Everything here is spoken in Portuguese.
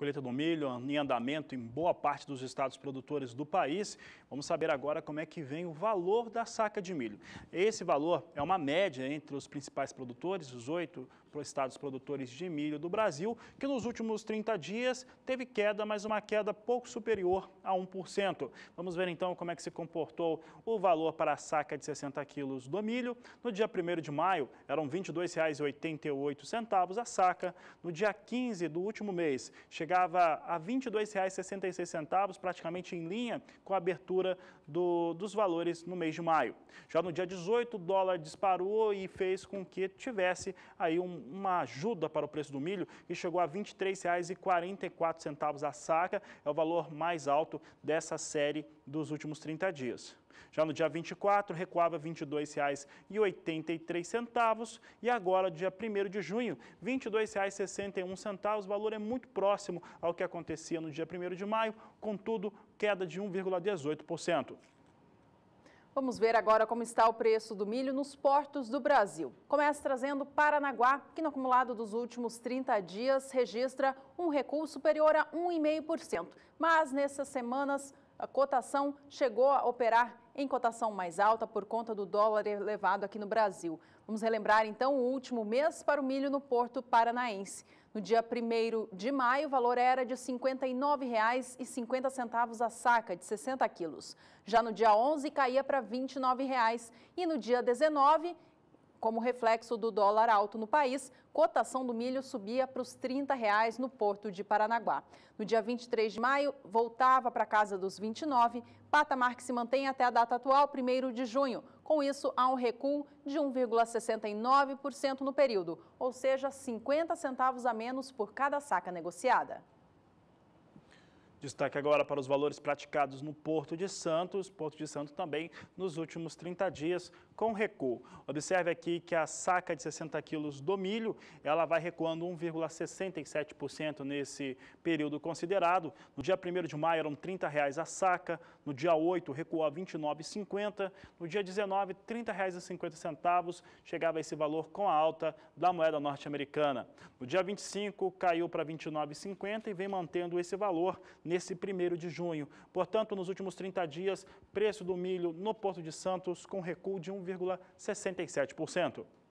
colheita do milho em andamento em boa parte dos estados produtores do país. Vamos saber agora como é que vem o valor da saca de milho. Esse valor é uma média entre os principais produtores, os oito estados produtores de milho do Brasil, que nos últimos 30 dias teve queda, mas uma queda pouco superior a 1%. Vamos ver então como é que se comportou o valor para a saca de 60 quilos do milho. No dia 1 de maio, eram R$ 22,88 a saca. No dia 15 do último mês, chegou chegava a R$ 22,66, praticamente em linha com a abertura do, dos valores no mês de maio. Já no dia 18, o dólar disparou e fez com que tivesse aí um, uma ajuda para o preço do milho e chegou a R$ 23,44 a saca, é o valor mais alto dessa série dos últimos 30 dias. Já no dia 24, recuava R$ 22,83 e agora, dia 1 de junho, R$ 22,61. O valor é muito próximo ao que acontecia no dia 1 de maio, contudo, queda de 1,18%. Vamos ver agora como está o preço do milho nos portos do Brasil. Começa trazendo Paranaguá, que no acumulado dos últimos 30 dias registra um recuo superior a 1,5%. Mas nessas semanas a cotação chegou a operar em cotação mais alta por conta do dólar elevado aqui no Brasil. Vamos relembrar então o último mês para o milho no Porto Paranaense. No dia 1 de maio, o valor era de R$ 59,50 a saca de 60 quilos. Já no dia 11, caía para R$ 29,00 e no dia 19, como reflexo do dólar alto no país, cotação do milho subia para os R$ 30 reais no porto de Paranaguá. No dia 23 de maio, voltava para a casa dos 29, patamar que se mantém até a data atual, 1 de junho. Com isso, há um recuo de 1,69% no período, ou seja, 50 centavos a menos por cada saca negociada. Destaque agora para os valores praticados no Porto de Santos. Porto de Santos também nos últimos 30 dias com recuo. Observe aqui que a saca de 60 quilos do milho, ela vai recuando 1,67% nesse período considerado. No dia 1 de maio eram R$ 30,00 a saca, no dia 8 recuou a R$ 29,50, no dia 19 R$ 30,50 chegava esse valor com a alta da moeda norte-americana. No dia 25 caiu para R$ 29,50 e vem mantendo esse valor nesse primeiro de junho. Portanto, nos últimos 30 dias, preço do milho no Porto de Santos com recuo de 1,67%.